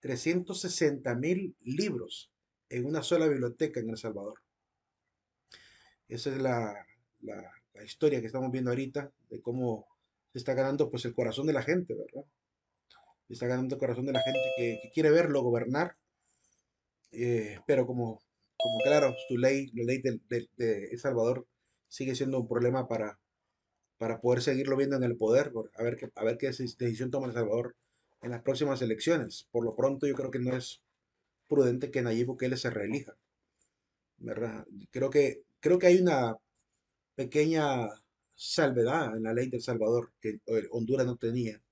360 mil libros en una sola biblioteca en El Salvador. Esa es la, la, historia que estamos viendo ahorita de cómo se está ganando pues, el corazón de la gente, ¿verdad? Se está ganando el corazón de la gente que, quiere verlo gobernar, eh, pero como, como claro, su ley, la ley de, El Salvador sigue siendo un problema para, para poder seguirlo viendo en el poder, a ver, a ver qué decisión toma El Salvador en las próximas elecciones. Por lo pronto yo creo que no es prudente que Nayib Bukele se reelija. Creo que, creo que hay una pequeña salvedad en la ley del Salvador que eh, Honduras no tenía,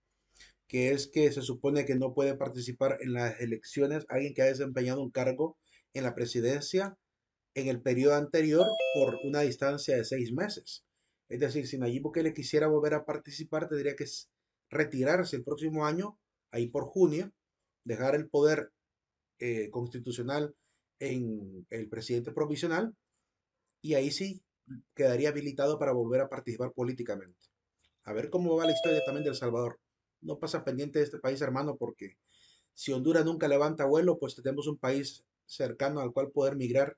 que es que se supone que no puede participar en las elecciones alguien que ha desempeñado un cargo en la presidencia en el periodo anterior por una distancia de seis meses. Es decir, si Nayib Bukele quisiera volver a participar, tendría que retirarse el próximo año ahí por junio, dejar el poder eh, constitucional en el presidente provisional y ahí sí quedaría habilitado para volver a participar políticamente. A ver cómo va la historia también de El Salvador. No pasa pendiente de este país, hermano, porque si Honduras nunca levanta vuelo, pues tenemos un país cercano al cual poder migrar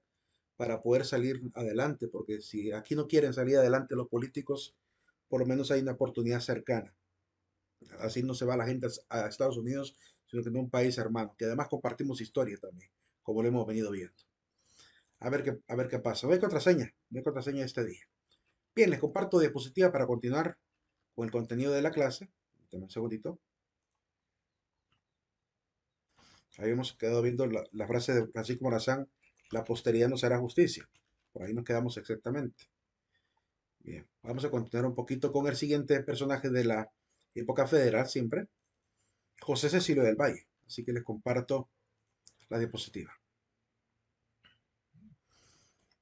para poder salir adelante, porque si aquí no quieren salir adelante los políticos, por lo menos hay una oportunidad cercana. Así no se va la gente a Estados Unidos, sino que en un país hermano, que además compartimos historia también, como lo hemos venido viendo. A ver qué, a ver qué pasa. Voy a contraseña, voy a contraseña este día. Bien, les comparto diapositiva para continuar con el contenido de la clase. Dame un segundito. hemos quedado viendo la, frase de Francisco Morazán, la posteridad nos hará justicia. Por ahí nos quedamos exactamente. Bien, vamos a continuar un poquito con el siguiente personaje de la época federal siempre, José Cecilio del Valle. Así que les comparto la diapositiva.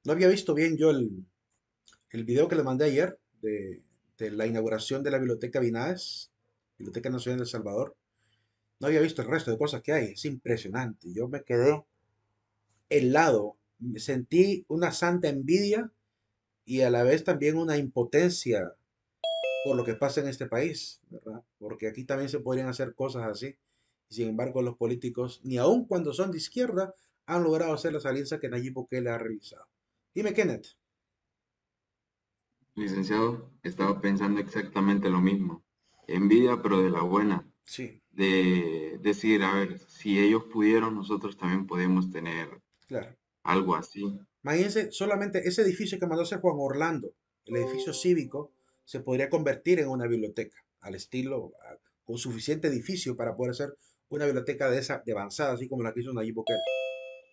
No había visto bien yo el, el video que le mandé ayer de, la inauguración de la Biblioteca Binades, Biblioteca Nacional de El Salvador. No había visto el resto de cosas que hay. Es impresionante. Yo me quedé helado. Sentí una santa envidia y a la vez también una impotencia por lo que pasa en este país, ¿verdad? Porque aquí también se podrían hacer cosas así. sin embargo, los políticos, ni aun cuando son de izquierda, han logrado hacer las alianzas que Nayib Bukele ha realizado. Dime, Kenneth. Licenciado, estaba pensando exactamente lo mismo. Envidia, pero de la buena. Sí. De decir, a ver, si ellos pudieron, nosotros también podemos tener algo así. Imagínense solamente ese edificio que mandó Juan Orlando, el edificio cívico, se podría convertir en una biblioteca, al estilo, con suficiente edificio para poder ser una biblioteca de esa avanzada, así como la que hizo Nayib Bukele.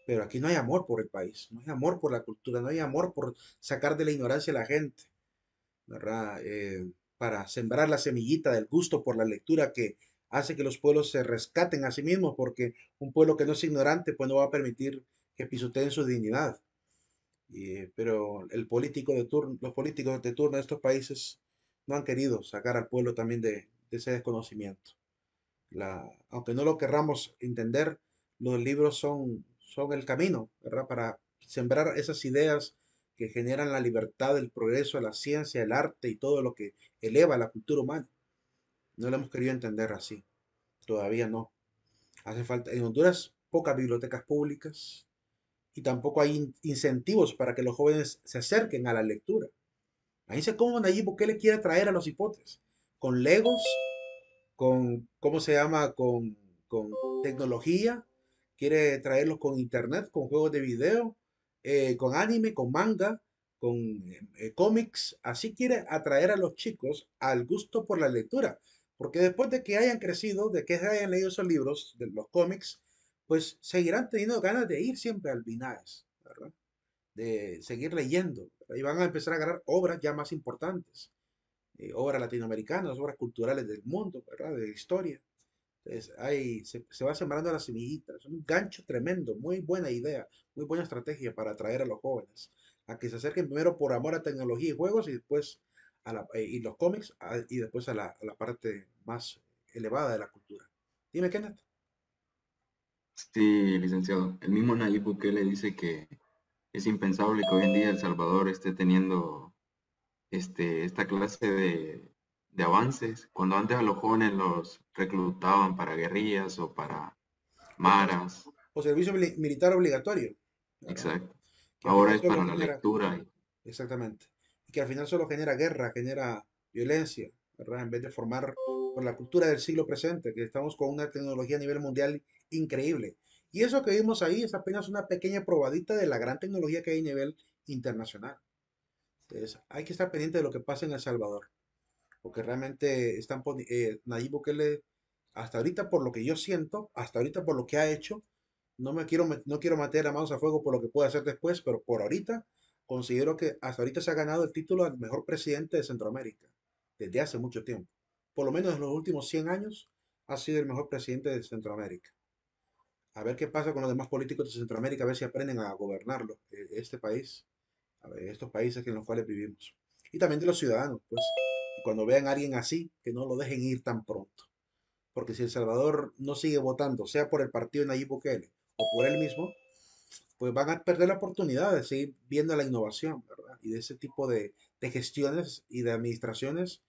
Pero aquí no hay amor por el país, no hay amor por la cultura, no hay amor por sacar de la ignorancia a la gente, ¿verdad? Eh, para sembrar la semillita del gusto por la lectura que hace que los pueblos se rescaten a sí mismos, porque un pueblo que no es ignorante, pues no va a permitir que pisoteen su dignidad. Eh, pero el político de los políticos de turno de estos países no han querido sacar al pueblo también de, ese desconocimiento. aunque no lo querramos entender, los libros son, son el camino para sembrar esas ideas que generan la libertad, el progreso, la ciencia, el arte y todo lo que eleva la cultura humana. No lo hemos querido entender así. Todavía no. Hace falta. En Honduras, pocas bibliotecas públicas, y tampoco hay incentivos para que los jóvenes se acerquen a la lectura. ahí Imagínense cómo porque le quiere atraer a los hipotes, con legos, con, ¿cómo se llama?, con, tecnología, quiere traerlos con internet, con juegos de video, eh, con anime, con manga, con eh, cómics. Así quiere atraer a los chicos al gusto por la lectura. Porque después de que hayan crecido, de que hayan leído esos libros, de los cómics, pues seguirán teniendo ganas de ir siempre al Binares, de seguir leyendo. Y van a empezar a agarrar obras ya más importantes, eh, obras latinoamericanas, obras culturales del mundo, ¿verdad? de historia. Entonces, ahí se, va sembrando las semillitas. Es un gancho tremendo, muy buena idea, muy buena estrategia para atraer a los jóvenes a que se acerquen primero por amor a tecnología y juegos y después a eh, los cómics ah, y después a la, a la, parte más elevada de la cultura. Dime, Kenneth. Sí, licenciado. El mismo Nayib le dice que es impensable que hoy en día El Salvador esté teniendo este, esta clase de, avances, cuando antes a los jóvenes los reclutaban para guerrillas o para maras. O servicio militar obligatorio. Exacto. Ahora es para la lectura. Exactamente. Y que al final solo genera guerra, genera violencia, En vez de formar con la cultura del siglo presente, que estamos con una tecnología a nivel mundial increíble. Y eso que vimos ahí es apenas una pequeña probadita de la gran tecnología que hay a nivel internacional. Entonces, hay que estar pendiente de lo que pasa en El Salvador. Porque realmente están eh, Nayib Bukele, hasta ahorita por lo que yo siento, hasta ahorita por lo que ha hecho, no me quiero, no quiero meter a manos a fuego por lo que pueda hacer después, pero por ahorita considero que hasta ahorita se ha ganado el título al mejor presidente de Centroamérica, desde hace mucho tiempo. Por lo menos en los últimos 100 años ha sido el mejor presidente de Centroamérica a ver qué pasa con los demás políticos de Centroamérica, a ver si aprenden a gobernarlo, eh, este país, estos países en los cuales vivimos. Y también de los ciudadanos, pues, cuando vean a alguien así, que no lo dejen ir tan pronto. Porque si El Salvador no sigue votando, sea por el partido Nayib Bukele o por él mismo, pues van a perder la oportunidad de seguir viendo la innovación, ¿verdad? Y de ese tipo de, gestiones y de administraciones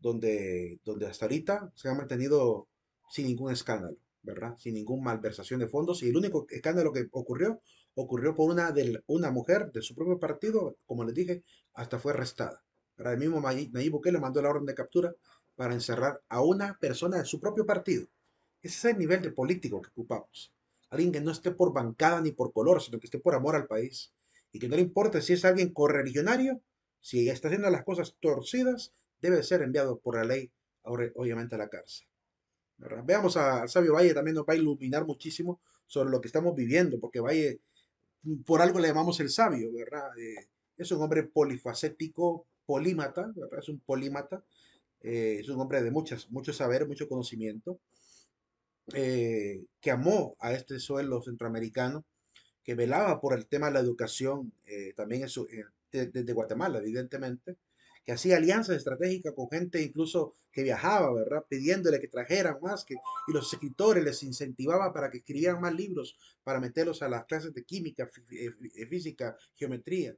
donde, donde hasta ahorita se han mantenido sin ningún escándalo. ¿verdad? Sin ninguna malversación de fondos. Y el único escándalo que ocurrió, ocurrió por una, una mujer de su propio partido, como les dije, hasta fue arrestada. ¿verdad? El mismo Nayib Bukele mandó la orden de captura para encerrar a una persona de su propio partido. Ese es el nivel de político que ocupamos. Alguien que no esté por bancada ni por color, sino que esté por amor al país. Y que no le importe si es alguien correligionario, si está haciendo las cosas torcidas, debe ser enviado por la ley, obviamente, a la cárcel. Veamos a Sabio Valle, también nos va a iluminar muchísimo sobre lo que estamos viviendo, porque Valle, mm, por algo le llamamos el sabio, ¿verdad? Eh, es un hombre polifacético, polímata, Es un polímata, eh, es un hombre de muchas, mucho saber, mucho conocimiento, eh, que amó a este suelo centroamericano, que velaba por el tema de la educación, también desde Guatemala, evidentemente, que hacía alianzas estratégicas con gente incluso que viajaba, ¿verdad? Pidiéndole que trajeran más, que, y los escritores les incentivaba para que escribieran más libros, para meterlos a las clases de química, eh, eh, física, geometría.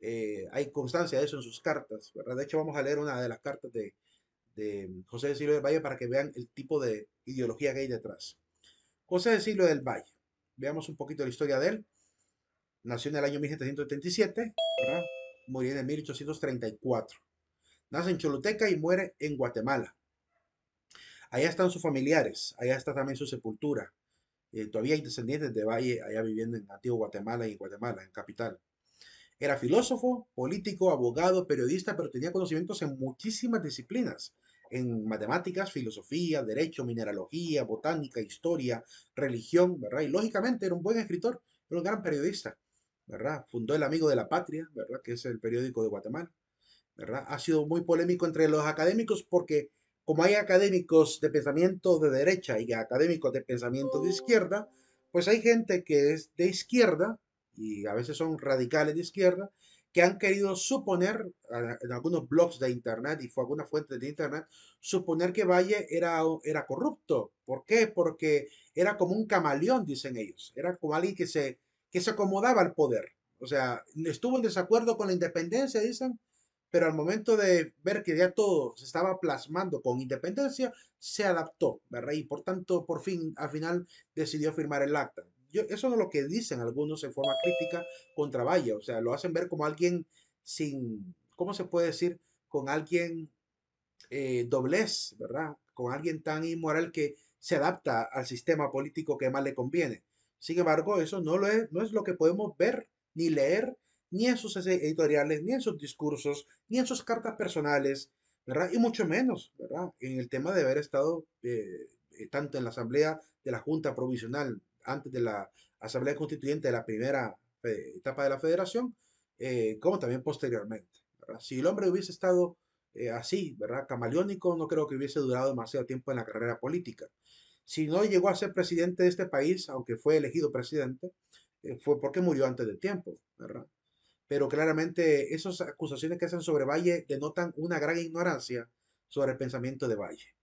Eh, hay constancia de eso en sus cartas, ¿verdad? De hecho, vamos a leer una de las cartas de, José de Silva del Valle para que vean el tipo de ideología que hay detrás. José de Silva del Valle, veamos un poquito la historia de él. Nació en el año 1777, ¿verdad? murió en 1834. Nace en Choluteca y muere en Guatemala. Allá están sus familiares, allá está también su sepultura. Eh, todavía hay descendientes de Valle allá viviendo en antiguo Guatemala y en Guatemala, en capital. Era filósofo, político, abogado, periodista, pero tenía conocimientos en muchísimas disciplinas, en matemáticas, filosofía, derecho, mineralogía, botánica, historia, religión, ¿verdad? Y lógicamente era un buen escritor, pero un gran periodista, ¿verdad? Fundó El Amigo de la Patria, ¿verdad? Que es el periódico de Guatemala. Ha sido muy polémico entre los académicos porque como hay académicos de pensamiento de derecha y académicos de pensamiento de izquierda, pues hay gente que es de izquierda y a veces son radicales de izquierda que han querido suponer en algunos blogs de internet y fue alguna fuente de internet suponer que Valle era, era corrupto. ¿Por qué? Porque era como un camaleón, dicen ellos. Era como alguien que se, que se acomodaba al poder. O sea, estuvo en desacuerdo con la independencia, dicen, pero al momento de ver que ya todo se estaba plasmando con independencia, se adaptó, ¿verdad? Y por tanto, por fin, al final, decidió firmar el acta. Yo, eso es lo que dicen algunos en forma crítica contra Valle, o sea, lo hacen ver como alguien sin, ¿cómo se puede decir? Con alguien eh, doblez, ¿verdad? Con alguien tan inmoral que se adapta al sistema político que más le conviene. Sin embargo, eso no, lo es, no es lo que podemos ver ni leer ni en sus editoriales, ni en sus discursos, ni en sus cartas personales, ¿verdad? Y mucho menos, ¿verdad? En el tema de haber estado eh, eh, tanto en la Asamblea de la Junta Provisional, antes de la Asamblea Constituyente de la primera eh, etapa de la Federación, como también posteriormente. Si el hombre hubiese estado así, ¿verdad? Camaleónico, no creo que hubiese durado demasiado tiempo en la carrera política. Si no llegó a ser presidente de este país, aunque fue elegido presidente, fue porque murió antes del tiempo, ¿verdad? pero claramente esas acusaciones que hacen sobre Valle denotan una gran ignorancia sobre el pensamiento de Valle.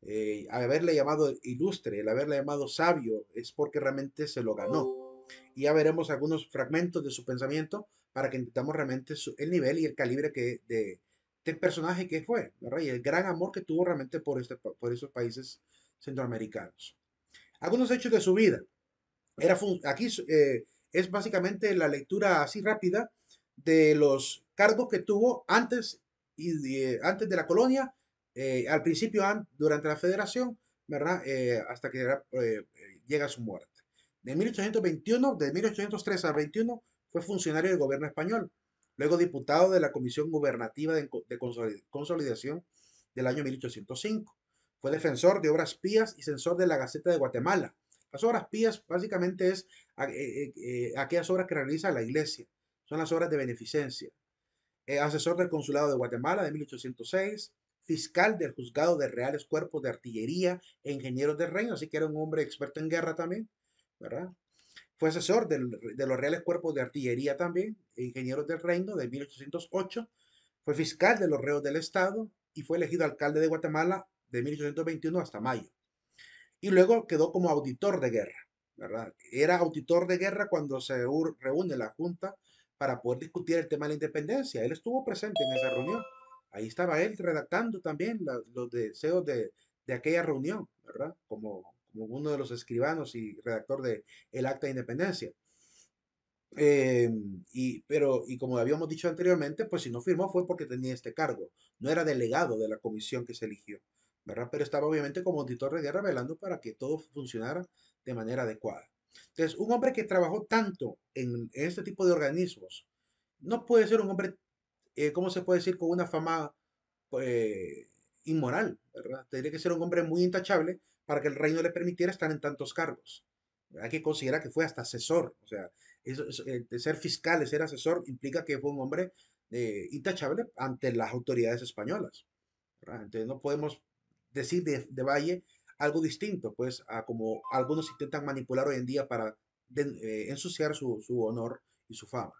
Eh, haberle llamado ilustre, el haberle llamado sabio, es porque realmente se lo ganó. Y ya veremos algunos fragmentos de su pensamiento para que entendamos realmente el nivel y el calibre que, de, del personaje que fue, Y el gran amor que tuvo realmente por, este, por esos países centroamericanos. Algunos hechos de su vida. Era aquí eh, es básicamente la lectura así rápida de los cargos que tuvo antes, y de, antes de la colonia, eh, al principio, durante la federación, ¿verdad? Eh, hasta que eh, llega su muerte. De 1821, de 1803 a 21, fue funcionario del gobierno español, luego diputado de la Comisión Gubernativa de, de Consolidación del año 1805. Fue defensor de obras pías y censor de la Gaceta de Guatemala las obras pías básicamente es eh, eh, eh, aquellas obras que realiza la iglesia. Son las obras de beneficencia. asesor del Consulado de Guatemala de 1806, fiscal del Juzgado de Reales Cuerpos de Artillería e Ingenieros del Reino, así que era un hombre experto en guerra también, ¿verdad? Fue asesor de los Reales Cuerpos de Artillería también, e Ingenieros del Reino de 1808, fue fiscal de los reos del Estado y fue elegido alcalde de Guatemala de 1821 hasta mayo y luego quedó como auditor de guerra, ¿verdad? Era auditor de guerra cuando se reúne la Junta para poder discutir el tema de la independencia. Él estuvo presente en esa reunión. Ahí estaba él redactando también los deseos de, aquella reunión, ¿verdad? Como, como uno de los escribanos y redactor del el Acta de Independencia. Em, y, pero, y como habíamos dicho anteriormente, pues si no firmó fue porque tenía este cargo, no era delegado de la comisión que se eligió. ¿verdad? Pero estaba obviamente como auditor de revelando para que todo funcionara de manera adecuada. Entonces, un hombre que trabajó tanto en, este tipo de organismos, no puede ser un hombre, eh, ¿cómo se puede decir?, con una fama eh, inmoral, ¿verdad? Tendría que ser un hombre muy intachable para que el reino le permitiera estar en tantos cargos. Hay que considerar que fue hasta asesor, o sea, eso, eh, de ser fiscal, de ser asesor, implica que fue un hombre intachable ante las autoridades españolas. Entonces no podemos decir de, Valle algo distinto, pues, a como algunos intentan manipular hoy en día para eh, ensuciar su, honor y su fama.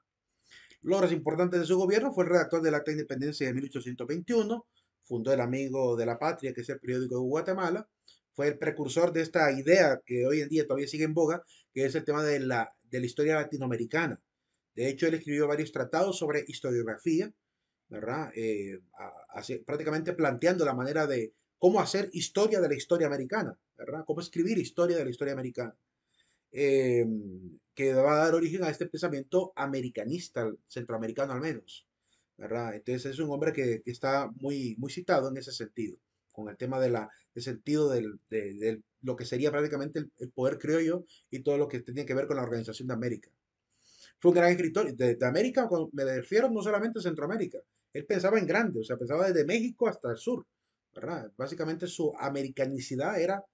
Logros importante de su gobierno fue el redactor del Acta de Independencia de 1821, fundó el Amigo de la Patria, que es el periódico de Guatemala, fue el precursor de esta idea que hoy en día todavía sigue en boga, que es el tema de la, de la historia latinoamericana. De hecho, él escribió varios tratados sobre historiografía, ¿verdad? Eh, prácticamente planteando la manera de, cómo hacer historia de la historia americana, ¿verdad? Cómo escribir historia de la historia americana, em, que va a dar origen a este pensamiento americanista, centroamericano al menos, ¿verdad? Entonces es un hombre que, está muy, muy citado en ese sentido, con el tema de del sentido de, lo que sería prácticamente el, poder criollo y todo lo que tiene que ver con la organización de América. Fue un gran escritor de, de América, me refiero no solamente a Centroamérica, él pensaba en grande, o sea, pensaba desde México hasta el sur, Básicamente su americanicidad era,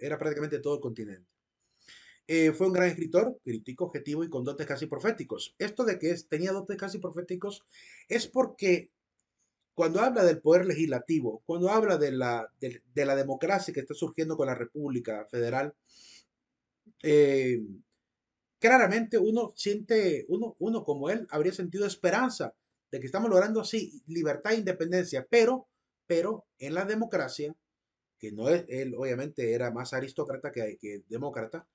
era prácticamente todo el continente. Eh, fue un gran escritor, crítico, objetivo y con dotes casi proféticos. Esto de que es tenía dotes casi proféticos es porque cuando habla del poder legislativo, cuando habla de la, de, la democracia que está surgiendo con la República Federal, eh, claramente uno siente, uno, uno como él habría sentido esperanza de que estamos logrando así libertad e independencia, pero pero en la democracia, que no es, él obviamente era más aristócrata que, que demócrata,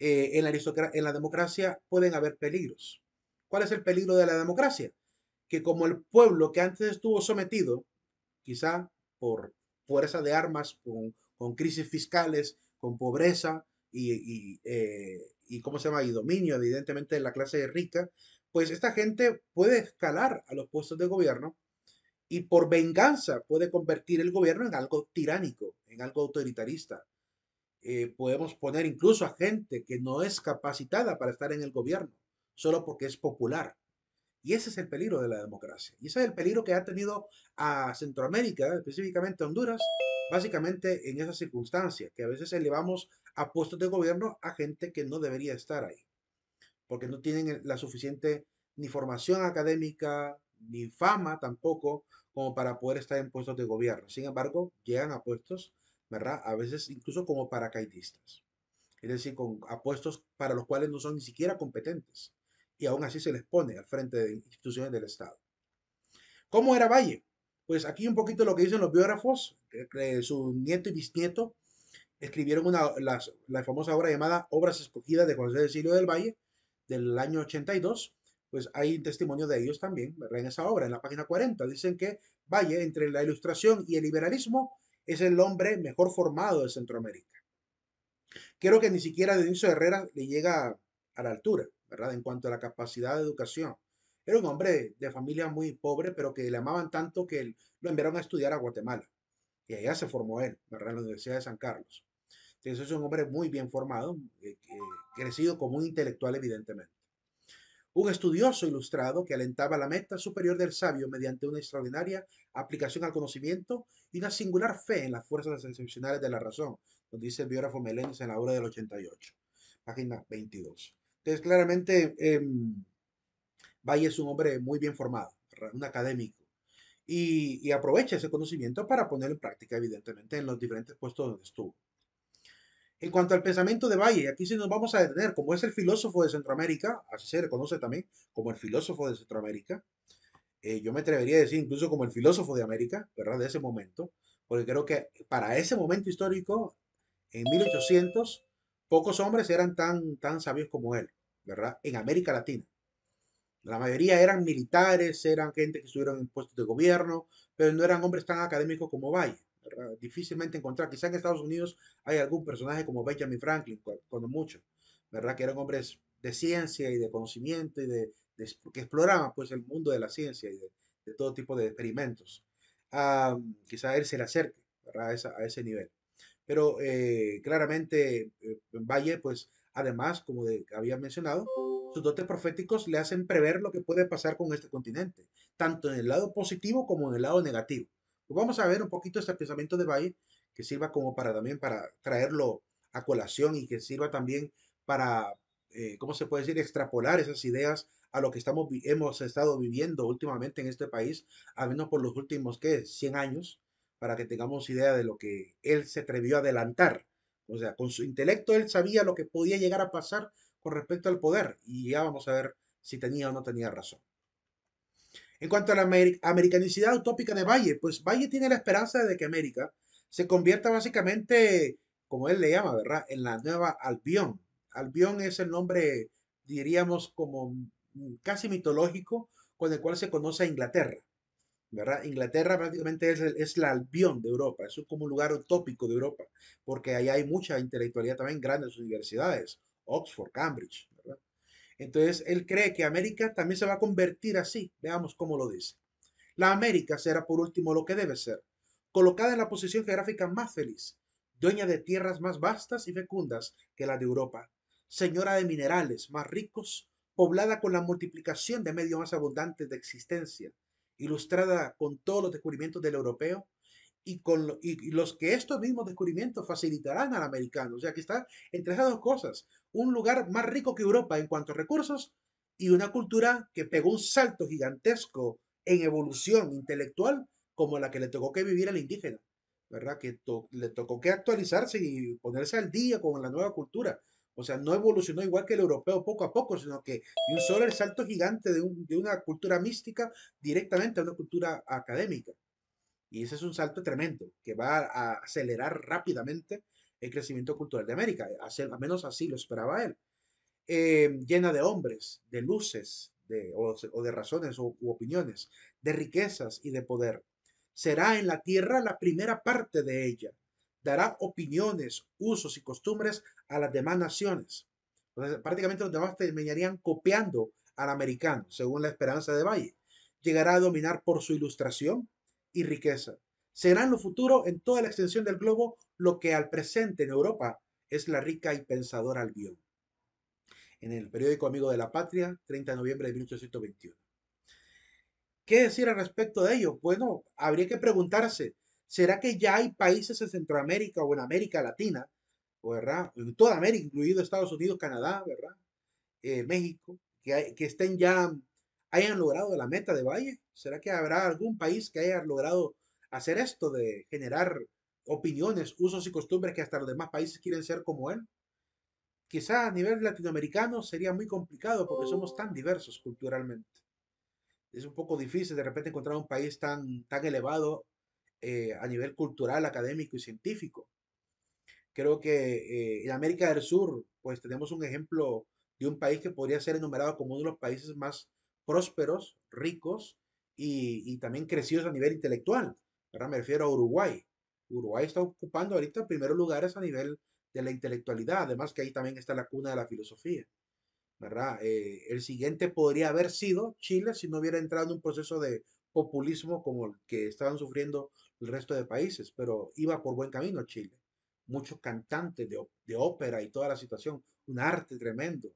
eh, en, la en la democracia pueden haber peligros. ¿Cuál es el peligro de la democracia? Que como el pueblo que antes estuvo sometido, quizá por fuerza de armas, con, crisis fiscales, con pobreza eh, y, ¿cómo se llama? Y dominio, evidentemente, de la clase rica, pues esta gente puede escalar a los puestos de gobierno y por venganza puede convertir el gobierno en algo tiránico, en algo autoritarista. Eh, podemos poner incluso a gente que no es capacitada para estar en el gobierno, solo porque es popular. Y ese es el peligro de la democracia. Y ese es el peligro que ha tenido a Centroamérica, específicamente a Honduras, básicamente en esas circunstancias, que a veces elevamos a puestos de gobierno a gente que no debería estar ahí, porque no tienen la suficiente ni formación académica, ni fama tampoco como para poder estar en puestos de gobierno. Sin embargo, llegan a puestos, ¿verdad? A veces incluso como paracaidistas. Es decir, con, apuestos para los cuales no son ni siquiera competentes. Y aún así se les pone al frente de instituciones del Estado. ¿Cómo era Valle? Pues aquí un poquito lo que dicen los biógrafos, su nieto y bisnieto escribieron una, la famosa obra llamada Obras Escogidas de José Cecilio del Valle del año 82, pues hay testimonio de ellos también, ¿verdad? En esa obra, en la página 40, dicen que Valle, entre la ilustración y el liberalismo, es el hombre mejor formado de Centroamérica. Quiero que ni siquiera Dionisio Herrera le llega a la altura, ¿verdad? En cuanto a la capacidad de educación. Era un hombre de familia muy pobre, pero que le amaban tanto que lo enviaron a estudiar a Guatemala. Y allá se formó él, ¿verdad? En la Universidad de San Carlos. Entonces es un hombre muy bien formado, eh, eh, crecido como un intelectual, evidentemente un estudioso ilustrado que alentaba la meta superior del sabio mediante una extraordinaria aplicación al conocimiento y una singular fe en las fuerzas excepcionales de la razón, donde dice el biógrafo Meléndez en la obra del 88, página 22. Entonces, claramente, eh, em, Valle es un hombre muy bien formado, un académico, y, y aprovecha ese conocimiento para ponerlo en práctica, evidentemente, en los diferentes puestos donde estuvo. En cuanto al pensamiento de Valle, aquí sí nos vamos a detener, como es el filósofo de Centroamérica, así se le conoce también como el filósofo de Centroamérica, eh, yo me atrevería a decir incluso como el filósofo de América, ¿verdad? De ese momento, porque creo que para ese momento histórico, en 1800, pocos hombres eran tan, tan sabios como él, ¿verdad? En América Latina. La mayoría eran militares, eran gente que estuvieron en puestos de gobierno, pero no eran hombres tan académicos como Valle. Difícilmente encontrar, quizá en Estados Unidos hay algún personaje como Benjamin Franklin, cuando mucho, ¿verdad? Que eran hombres de ciencia y de conocimiento y de, que exploraban pues el mundo de la ciencia y de, todo tipo de experimentos. Ah, quizá él se le acerque a, a, ese nivel. Pero eh, claramente eh, Valle, pues además, como había mencionado, sus dotes proféticos le hacen prever lo que puede pasar con este continente, tanto en el lado positivo como en el lado negativo. Vamos a ver un poquito este pensamiento de Valle que sirva como para también para traerlo a colación y que sirva también para, eh, ¿cómo se puede decir?, extrapolar esas ideas a lo que estamos, hemos estado viviendo últimamente en este país, al menos por los últimos, ¿qué?, 100 años, para que tengamos idea de lo que él se atrevió a adelantar. O sea, con su intelecto él sabía lo que podía llegar a pasar con respecto al poder y ya vamos a ver si tenía o no tenía razón. En cuanto a la americanicidad utópica de Valle, pues Valle tiene la esperanza de que América se convierta básicamente, como él le llama, ¿verdad?, en la nueva Albión. Albión es el nombre, diríamos, como mm, casi mitológico con el cual se conoce a Inglaterra. ¿verdad? Inglaterra prácticamente es, es, la albión de Europa, es como un lugar utópico de Europa, porque ahí hay mucha intelectualidad también, grandes universidades, Oxford, Cambridge, ¿verdad? Entonces, él cree que América también se va a convertir así. Veamos cómo lo dice. La América será por último lo que debe ser, colocada en la posición geográfica más feliz, dueña de tierras más vastas y fecundas que la de Europa, señora de minerales más ricos, poblada con la multiplicación de medios más abundantes de existencia, ilustrada con todos los descubrimientos del europeo, y, con los que estos mismos descubrimientos facilitarán al americano. O sea que está entre esas dos cosas, un lugar más rico que Europa en cuanto a recursos y una cultura que pegó un salto gigantesco en evolución intelectual como la que le tocó que vivir al indígena, ¿verdad? Que le tocó que actualizarse y ponerse al día con la nueva cultura. O sea, no evolucionó igual que el europeo poco a poco, sino que un solo el salto gigante de una cultura mística directamente a una cultura académica. Y ese es un salto tremendo que va a acelerar rápidamente el crecimiento cultural de América. al menos así lo esperaba él. Em, llena de hombres, de luces, de, o, de razones o, u opiniones, de riquezas y de poder. Será en la tierra la primera parte de ella. Dará opiniones, usos y costumbres a las demás naciones. prácticamente los demás terminarían copiando al americano, según la esperanza de Valle. Llegará a dominar por su ilustración, y riqueza. Serán lo futuro en toda la extensión del globo lo que al presente en Europa es la rica y pensadora Albión. En el periódico Amigo de la Patria, 30 de noviembre de 1821. ¿Qué decir al respecto de ello? Bueno, habría que preguntarse, ¿será que ya hay países en Centroamérica o en América Latina, o En toda América, incluido Estados Unidos, Canadá, ¿verdad? Eh, México, que, que estén ya, hayan logrado la meta de Valle? ¿Será que habrá algún país que haya logrado hacer esto de generar opiniones, usos y costumbres que hasta los demás países quieren ser como él? Quizá a nivel latinoamericano sería muy complicado porque somos tan diversos culturalmente. Es un poco difícil de repente encontrar un país tan, tan elevado eh, a nivel cultural, académico y científico. Creo que eh, en América del Sur, pues tenemos un ejemplo de un país que podría ser enumerado como uno de los países más prósperos, ricos y, también crecidos a nivel intelectual. ¿verdad? Me refiero a Uruguay. Uruguay está ocupando ahorita primeros lugares a nivel de la intelectualidad, además que ahí también está la cuna de la filosofía. ¿verdad? Eh, el siguiente podría haber sido Chile si no hubiera entrado en un proceso de populismo como el que estaban sufriendo el resto de países, pero iba por buen camino Chile. Muchos cantantes de, ópera y toda la situación, un arte tremendo.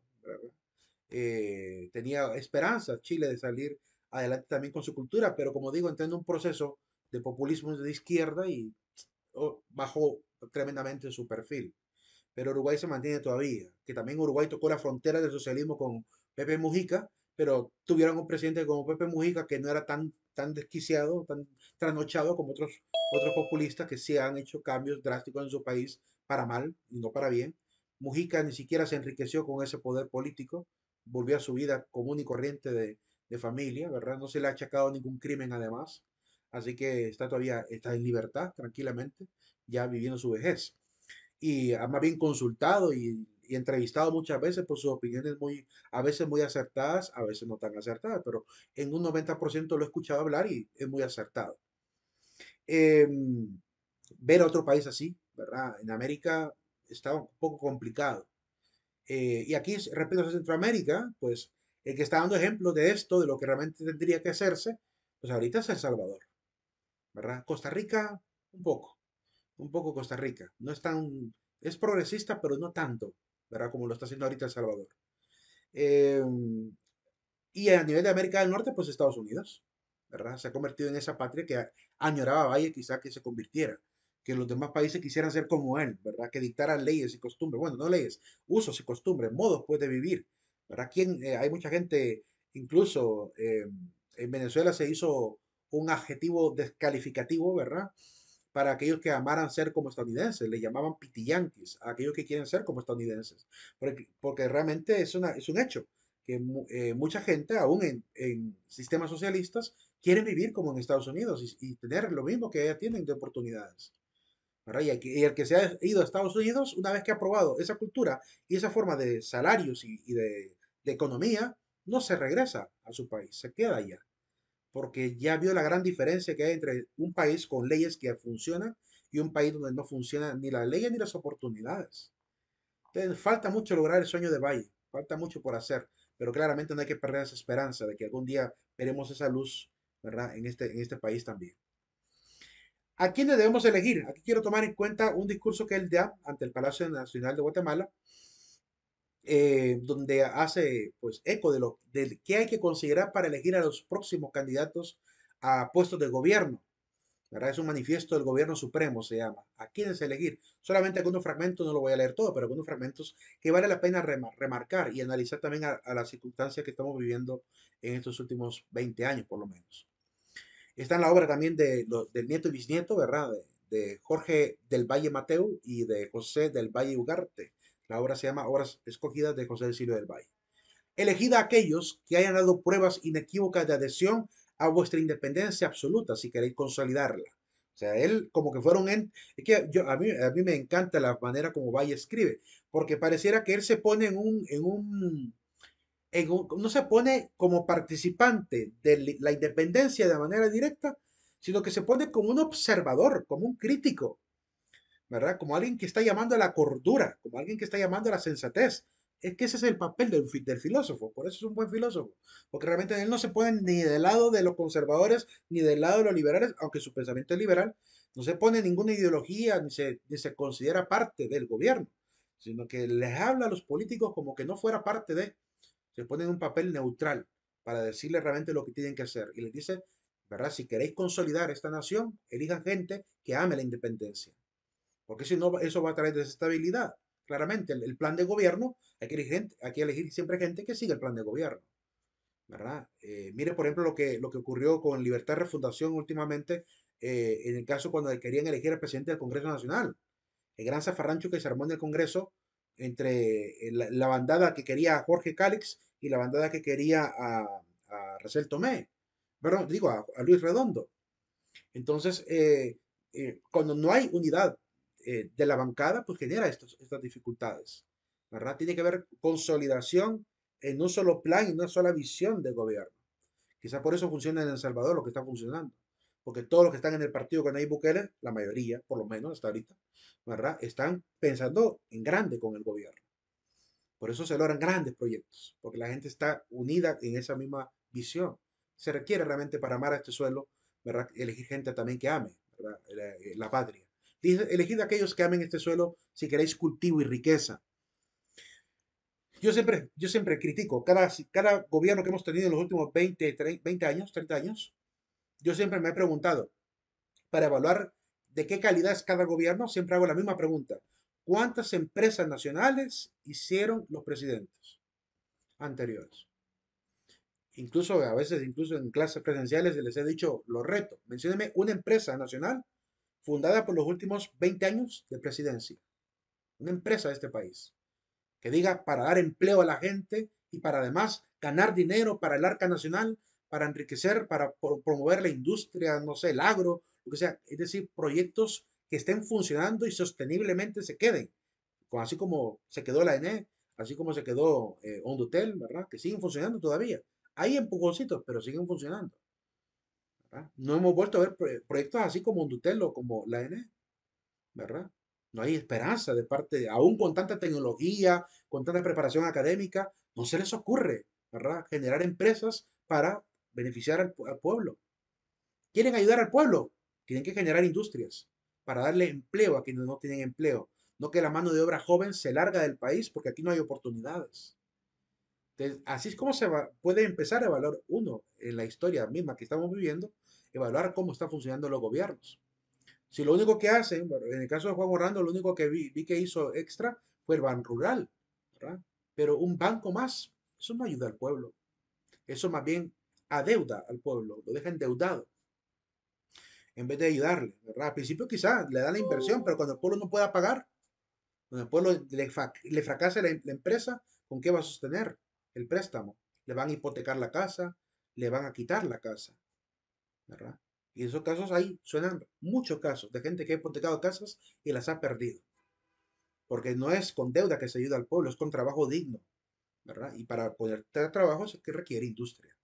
Eh, tenía esperanza Chile de salir adelante también con su cultura, pero como digo, entiendo un proceso de populismo de izquierda y oh, bajó tremendamente su perfil. Pero Uruguay se mantiene todavía, que también Uruguay tocó la frontera del socialismo con Pepe Mujica, pero tuvieron un presidente como Pepe Mujica que no era tan, tan desquiciado, tan trasnochado como otros, otros populistas que sí han hecho cambios drásticos en su país para mal y no para bien. Mujica ni siquiera se enriqueció con ese poder político, volvió a su vida común y corriente de, de familia, ¿verdad? No se le ha achacado ningún crimen además. Así que está todavía, está en libertad tranquilamente, ya viviendo su vejez. Y más bien consultado y, entrevistado muchas veces por sus opiniones muy, a veces muy acertadas, a veces no tan acertadas, pero en un 90% lo he escuchado hablar y es muy acertado. Em, ver a otro país así, ¿verdad? En América está un poco complicado. Eh, y aquí, respecto a Centroamérica, pues el que está dando ejemplo de esto, de lo que realmente tendría que hacerse, pues ahorita es El Salvador. ¿Verdad? Costa Rica, un poco. Un poco Costa Rica. No es tan. Es progresista, pero no tanto, ¿verdad? Como lo está haciendo ahorita El Salvador. Em, y a nivel de América del Norte, pues Estados Unidos, ¿verdad? Se ha convertido en esa patria que añoraba Valle quizá que se convirtiera, que los demás países quisieran ser como él, ¿verdad? Que dictaran leyes y costumbres, bueno, no leyes, usos y costumbres, modos pues de vivir, ¿verdad? Eh, hay mucha gente, incluso eh, en Venezuela se hizo un adjetivo descalificativo, ¿verdad? Para aquellos que amaran ser como estadounidenses, le llamaban pitiyanquis, a aquellos que quieren ser como estadounidenses, porque, realmente es, una, es un hecho que eh, mucha gente, aún en, en, sistemas socialistas, quiere vivir como en Estados Unidos y, tener lo mismo que ya tienen de oportunidades. Y el, que, y el, que, se ha ido a Estados Unidos, una vez que ha probado esa cultura y esa forma de salarios y de de economía, no se regresa a su país, se queda allá. Porque ya vio la gran diferencia que hay entre un país con leyes que funcionan y un país donde no funcionan ni las leyes ni las oportunidades. Entonces, falta mucho lograr el sueño de Valle, falta mucho por hacer, pero claramente no hay que perder esa esperanza de que algún día veremos esa luz, ¿verdad?, en este, en este país también. ¿A quiénes debemos elegir? Aquí quiero tomar en cuenta un discurso que él da ante el Palacio Nacional de Guatemala, eh, donde hace pues, eco de lo de que hay que considerar para elegir a los próximos candidatos a puestos de gobierno. ¿verdad? Es un manifiesto del gobierno supremo, se llama. ¿A quiénes elegir? Solamente algunos fragmentos, no lo voy a leer todo, pero algunos fragmentos que vale la pena remarcar y analizar también a, las circunstancias que estamos viviendo en estos últimos 20 años, por lo menos. Está en la obra también de, los del nieto y bisnieto, ¿verdad? De, de Jorge del Valle Mateo y de José del Valle Ugarte la obra se llama Obras Escogidas de José de Silvio del Valle. Elegida a aquellos que hayan dado pruebas inequívocas de adhesión a vuestra independencia absoluta, si queréis consolidarla. O sea, él como que fueron en... Es que yo, a, mí, a mí me encanta la manera como Valle escribe, porque pareciera que él se pone en un... En un en un, no se pone como participante de la independencia de manera directa, sino que se pone como un observador, como un crítico ¿verdad? Como alguien que está llamando a la cordura, como alguien que está llamando a la sensatez. Es que ese es el papel del, filósofo, por eso es un buen filósofo, porque realmente él no se pone ni del lado de los conservadores ni del lado de los liberales, aunque su pensamiento es liberal, no se pone ninguna ideología ni se, ni se considera parte del gobierno, sino que les habla a los políticos como que no fuera parte de, se pone en un papel neutral para decirles realmente lo que tienen que hacer y les dice, ¿verdad? Si queréis consolidar esta nación, elijan gente que ame la independencia porque si no, eso va a traer desestabilidad. Claramente, el, plan de gobierno, hay que, elegir, elegir siempre gente que siga el plan de gobierno. ¿verdad? Eh, mire, por ejemplo, lo que, lo que ocurrió con Libertad Refundación últimamente, eh, en el caso cuando querían elegir al presidente del Congreso Nacional. El gran zafarrancho que se armó en el Congreso entre eh, la, bandada que quería a Jorge Cálix y la bandada que quería a, a Racel Tomé, perdón, digo, a, Luis Redondo. Entonces, cuando no hay unidad eh, de la bancada, pues genera estas dificultades. ¿verdad? Tiene que haber consolidación en un solo plan, y una sola visión de gobierno. Quizá por eso funciona en El Salvador lo que está funcionando. Porque todos los que están en el partido con Nayib Bukele, la mayoría, por lo menos hasta ahorita, ¿verdad? están pensando en grande con el gobierno. Por eso se logran grandes proyectos, porque la gente está unida en esa misma visión. Se requiere realmente para amar a este suelo, ¿verdad? elegir gente también que ame eh, la patria. Dice, elegid a aquellos que amen este suelo si queréis cultivo y riqueza. Yo siempre, yo siempre critico cada, cada gobierno que hemos tenido en los últimos 20, 20 años, 30 años. Yo siempre me he preguntado, para evaluar de qué calidad es cada gobierno, siempre hago la misma pregunta. ¿Cuántas empresas nacionales hicieron los presidentes anteriores? Incluso a veces, incluso en clases presenciales les he dicho, los reto, mencióneme una empresa nacional fundada por los últimos 20 años de presidencia. Una empresa de este país que diga para dar empleo a la gente y para además ganar dinero para el arca nacional, para enriquecer, para promover la industria, no sé, el agro, lo que sea. Es decir, proyectos que estén funcionando y sosteniblemente se queden. Así como se quedó la ENE, e, así como se quedó eh, Ondutel, ¿verdad? Que siguen funcionando todavía. Hay empujoncitos, pero siguen funcionando. No hemos vuelto a ver proyectos así como Dutelo, como la ENE. ¿verdad? No hay esperanza de parte, aún con tanta tecnología, con tanta preparación académica, no se les ocurre, ¿verdad? Generar empresas para beneficiar al, al pueblo. ¿Quieren ayudar al pueblo? Tienen que generar industrias para darle empleo a quienes no tienen empleo. No que la mano de obra joven se larga del país porque aquí no hay oportunidades así es como se puede empezar a evaluar uno en la historia misma que estamos viviendo, evaluar cómo están funcionando los gobiernos. Si lo único que hacen, en el caso de Juan Orlando, lo único que vi, que hizo extra fue el Ban Rural, Pero un banco más, eso no ayuda al pueblo. Eso más bien adeuda al pueblo, lo deja endeudado. En vez de ayudarle, ¿verdad? Al principio quizás le da la inversión, pero cuando el pueblo no pueda pagar, cuando el pueblo le, fracase la empresa, ¿con qué va a sostener? el préstamo, le van a hipotecar la casa, le van a quitar la casa, ¿verdad? Y esos casos ahí suenan muchos casos de gente que ha hipotecado casas y las ha perdido. Porque no es con deuda que se ayuda al pueblo, es con trabajo digno, ¿verdad? Y para poder tener trabajo es que requiere industria.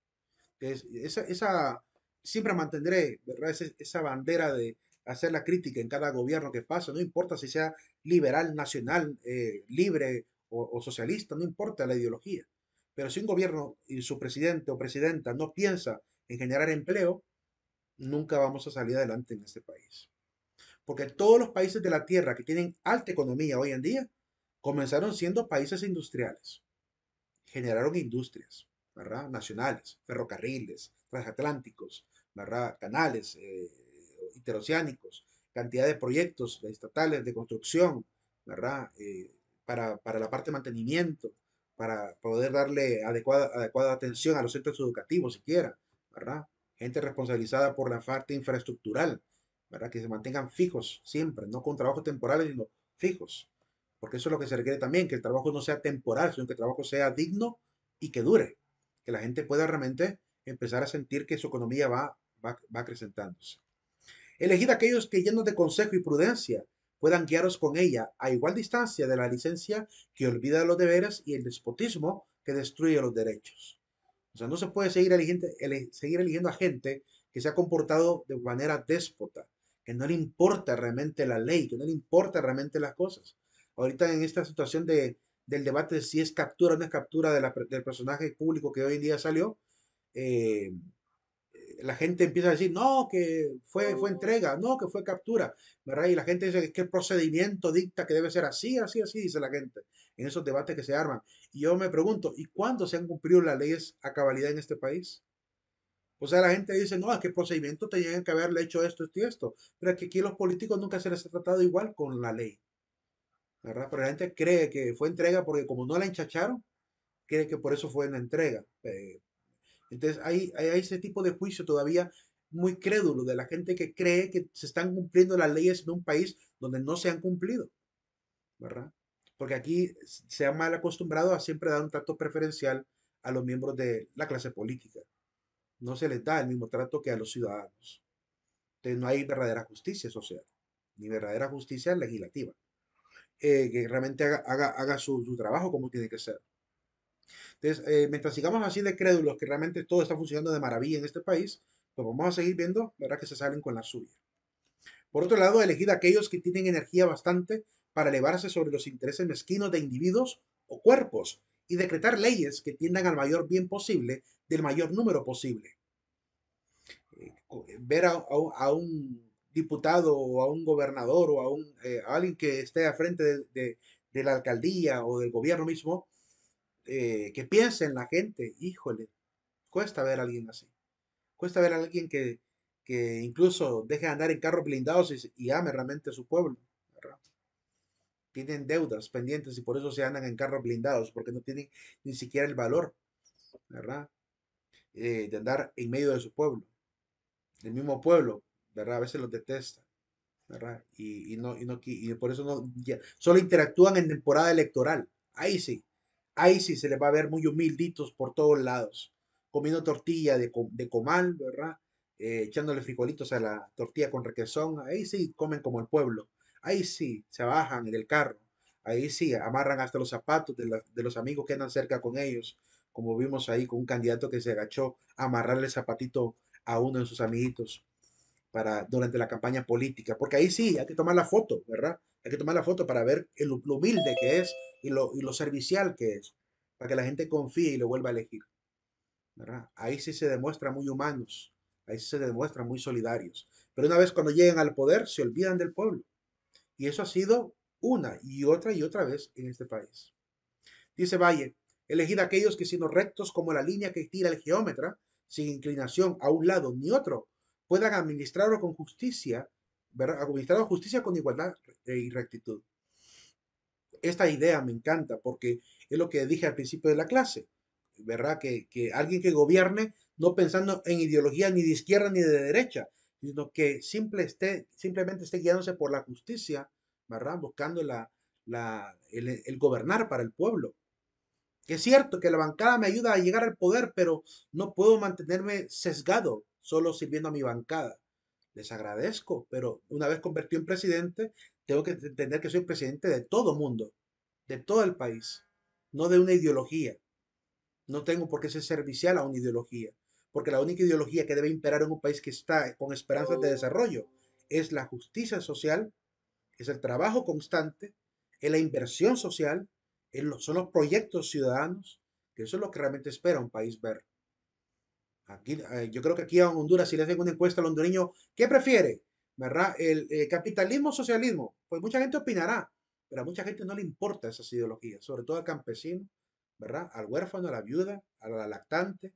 esa, esa, siempre mantendré, Esa, bandera de, hacer la crítica en cada gobierno que pasa, no importa si sea liberal, nacional, eh, libre o, socialista, no importa la ideología. Pero si un gobierno y su presidente o presidenta no piensa en generar empleo, nunca vamos a salir adelante en este país. Porque todos los países de la Tierra que tienen alta economía hoy en día comenzaron siendo países industriales. Generaron industrias, ¿verdad? Nacionales, ferrocarriles, transatlánticos, ¿verdad? Canales eh, interoceánicos, cantidad de proyectos estatales de construcción, ¿verdad? Eh, para, para la parte de mantenimiento, para poder darle adecuada, adecuada atención a los centros educativos siquiera, ¿verdad? Gente responsabilizada por la parte infraestructural, ¿verdad? Que se mantengan fijos siempre, no con trabajos temporales, sino fijos. Porque eso es lo que se requiere también, que el trabajo no sea temporal, sino que el trabajo sea digno y que dure. Que la gente pueda realmente empezar a sentir que su economía va, va, va acrecentándose. aquellos que llenos de consejo y prudencia puedan guiaros con ella a igual distancia de la licencia que olvida los deberes y el despotismo que destruye los derechos. O sea, no se puede seguir, eligiendo, seguir eligiendo a gente que se ha comportado de manera déspota, que no le importa realmente la ley, que no le importa realmente las cosas. Ahorita en esta situación de, del debate de si es captura o no es captura del personaje público que hoy en día salió, eh, la gente empieza a decir, no, que fue, fue entrega, no, que fue captura, ¿verdad? Y la gente dice que el procedimiento dicta que debe ser así, así, así, dice la gente, en esos debates que se arman. Y yo me pregunto, ¿y cuándo se han cumplido las leyes a cabalidad en este país? O sea, la gente dice, no, es que procedimiento tenían que haberle hecho esto, esto y esto. Pero es que aquí los políticos nunca se les ha tratado igual con la ley. Pero la gente cree que fue entrega porque como no la enchacharon, cree que por eso fue una entrega. Eh, entonces hay, ese tipo de juicio todavía muy crédulo de la gente que cree que se están cumpliendo las leyes en un país donde no se han cumplido, ¿verdad? Porque aquí se ha mal acostumbrado a siempre dar un trato preferencial a los miembros de la clase política. No se les da el mismo trato que a los ciudadanos. Entonces no hay verdadera justicia social, ni verdadera justicia legislativa, eh, que realmente haga, haga, su trabajo como tiene que ser. Entonces, eh, mientras sigamos así de crédulos que realmente todo está funcionando de maravilla en este país, pues vamos a seguir viendo, ¿verdad? Que se salen con la suya. Por otro lado, elegir a aquellos que tienen energía bastante para elevarse sobre los intereses mezquinos de individuos o cuerpos y decretar leyes que tiendan al mayor bien posible del mayor número posible. Eh, ver a, un diputado o a un gobernador o a, un, eh, alguien que esté a frente de la alcaldía o del gobierno mismo eh, que piensen la gente, híjole, cuesta ver a alguien así. Cuesta ver a alguien que, que incluso deje de andar en carros blindados y, ame realmente a su pueblo. Tienen deudas pendientes y por eso se andan en carros blindados, porque no tienen ni siquiera el valor, ¿verdad? Eh, de andar en medio de su pueblo. El mismo pueblo, ¿verdad? A veces los detesta. ¿verdad? Y, y, no, y, no, y por eso no, solo interactúan en temporada electoral. Ahí sí, ahí sí se les va a ver muy humilditos por todos lados, comiendo tortilla de, comal, ¿verdad? Eh, echándole frijolitos a la tortilla con requesón, ahí sí comen como el pueblo, ahí sí se bajan en el carro, ahí sí amarran hasta los zapatos de, los amigos que andan cerca con ellos, como vimos ahí con un candidato que se agachó a amarrarle el zapatito a uno de sus amiguitos para, durante la campaña política, porque ahí sí hay que tomar la foto, ¿verdad? Hay que tomar la foto para ver el, lo humilde que es y lo, servicial que es, para que la gente confíe y lo vuelva a elegir. Ahí sí se demuestran muy humanos, ahí sí se demuestran muy solidarios. Pero una vez cuando llegan al poder, se olvidan del pueblo. Y eso ha sido una y otra y otra vez en este país. Dice Valle, elegid aquellos que siendo rectos como la línea que tira el geómetra, sin inclinación a un lado ni otro, puedan administrarlo con justicia, ¿verdad? administrarlo justicia con igualdad eh, y rectitud esta idea me encanta porque es lo que dije al principio de la clase, ¿verdad? Que, alguien que gobierne no pensando en ideología ni de izquierda ni de derecha, sino que simple esté, simplemente esté guiándose por la justicia, ¿verdad? Buscando la, la, el, gobernar para el pueblo. Que es cierto que la bancada me ayuda a llegar al poder, pero no puedo mantenerme sesgado solo sirviendo a mi bancada. Les agradezco, pero una vez convertido en presidente, tengo que entender que soy presidente de todo mundo, de todo el país, no de una ideología. No tengo por qué ser servicial a una ideología, porque la única ideología que debe imperar en un país que está con esperanzas de desarrollo es la justicia social, es el trabajo constante, es la inversión social, son los proyectos ciudadanos, que eso es lo que realmente espera un país ver. Aquí, eh, yo creo que aquí en Honduras, si le hacen una encuesta al hondureño, ¿qué prefiere? ¿verdad? El capitalismo eh, capitalismo, socialismo, pues mucha gente opinará, pero a mucha gente no le importa esas ideologías, sobre todo al campesino, ¿verdad? Al huérfano, a la viuda, a la lactante,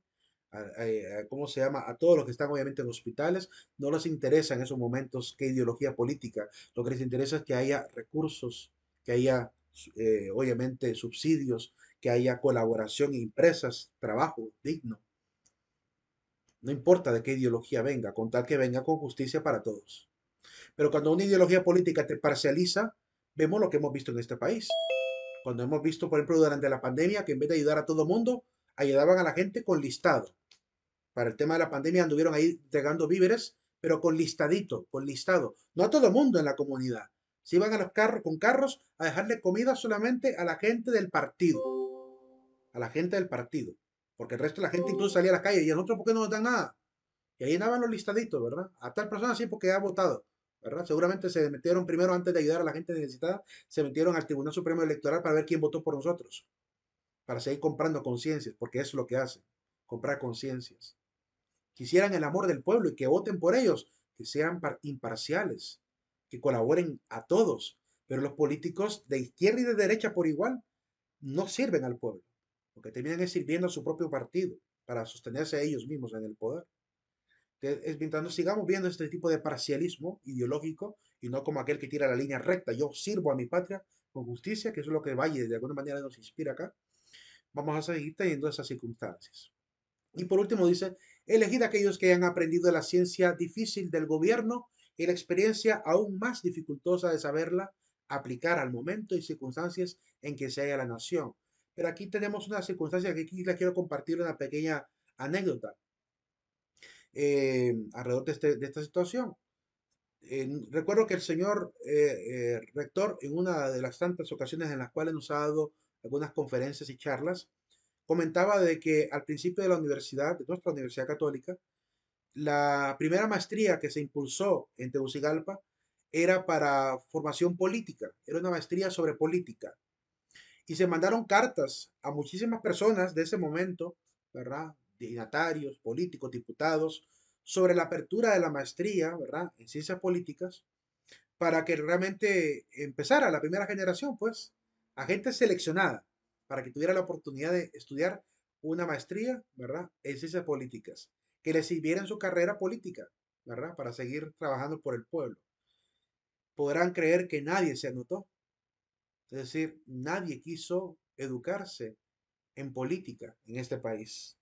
eh, ¿cómo se llama? A todos los que están obviamente en hospitales, no les interesa en esos momentos qué ideología política, lo que les interesa es que haya recursos, que haya eh, obviamente subsidios, que haya colaboración, empresas, trabajo digno. No importa de qué ideología venga, con tal que venga con justicia para todos. Pero cuando una ideología política te parcializa, vemos lo que hemos visto en este país. Cuando hemos visto, por ejemplo, durante la pandemia, que en vez de ayudar a todo mundo, ayudaban a la gente con listado. Para el tema de la pandemia anduvieron ahí entregando víveres, pero con listadito, con listado. No a todo el mundo en la comunidad. Se iban a los carros con carros a dejarle comida solamente a la gente del partido. A la gente del partido. Porque el resto de la gente incluso salía a la calle. ¿Y a nosotros porque no nos dan nada? Y ahí andaban los listaditos, ¿verdad? A tal persona sí porque ha votado. Seguramente se metieron primero antes de ayudar a la gente necesitada, se metieron al Tribunal Supremo Electoral para ver quién votó por nosotros, para seguir comprando conciencias, porque eso es lo que hacen, comprar conciencias. Quisieran el amor del pueblo y que voten por ellos, que sean imparciales, que colaboren a todos, pero los políticos de izquierda y de derecha por igual no sirven al pueblo, porque terminan sirviendo a su propio partido para sostenerse ellos mismos en el poder. Entonces, mientras no sigamos viendo este tipo de parcialismo ideológico y no como aquel que tira la línea recta, yo sirvo a mi patria con justicia, que es lo que Valle de alguna manera nos inspira acá, vamos a seguir teniendo esas circunstancias. Y por último dice, elegid a aquellos que hayan aprendido la ciencia difícil del gobierno y la experiencia aún más dificultosa de saberla aplicar al momento y circunstancias en que se halla la nación. Pero aquí tenemos una circunstancia que aquí quiero compartir una pequeña anécdota. Eh, alrededor este, de, esta situación. Eh, recuerdo que el señor eh, rector, en una de las tantas ocasiones en las cuales nos ha algunas conferencias y charlas, comentaba de que al principio de la universidad, de nuestra universidad católica, la primera maestría que se impulsó en Tegucigalpa era para formación política, era una maestría sobre política. Y se mandaron cartas a muchísimas personas de ese momento, ¿verdad? dignatarios, políticos, diputados, sobre la apertura de la maestría ¿verdad? en ciencias políticas para que realmente empezara la primera generación, pues, a gente seleccionada para que tuviera la oportunidad de estudiar una maestría ¿verdad? en ciencias políticas, que le sirviera en su carrera política ¿verdad? para seguir trabajando por el pueblo. Podrán creer que nadie se anotó, es decir, nadie quiso educarse en política en este país.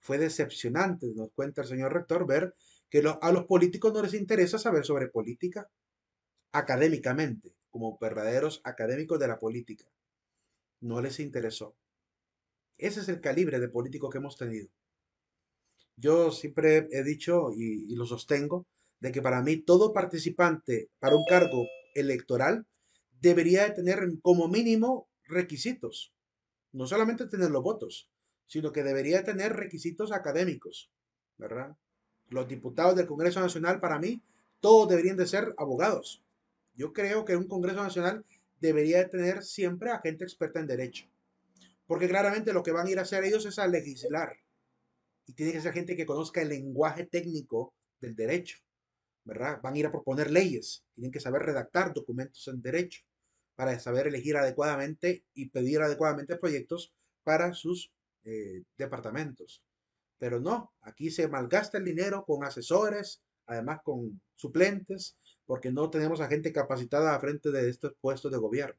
Fue decepcionante, nos cuenta el señor rector, ver que a los políticos no les interesa saber sobre política académicamente, como verdaderos académicos de la política. No les interesó. Ese es el calibre de político que hemos tenido. Yo siempre he dicho y, y lo sostengo, de que para mí todo participante para un cargo electoral debería de tener como mínimo requisitos. No solamente tener los votos, sino que debería tener requisitos académicos, ¿verdad? Los diputados del Congreso Nacional, para mí, todos deberían de ser abogados. Yo creo que un Congreso Nacional debería de tener siempre a gente experta en derecho, porque claramente lo que van a ir a hacer ellos es a legislar, y tiene que ser gente que conozca el lenguaje técnico del derecho, ¿verdad? Van a ir a proponer leyes, tienen que saber redactar documentos en derecho para saber elegir adecuadamente y pedir adecuadamente proyectos para sus eh, departamentos. Pero no, aquí se malgasta el dinero con asesores, además con suplentes, porque no tenemos a gente capacitada a frente de estos puestos de gobierno.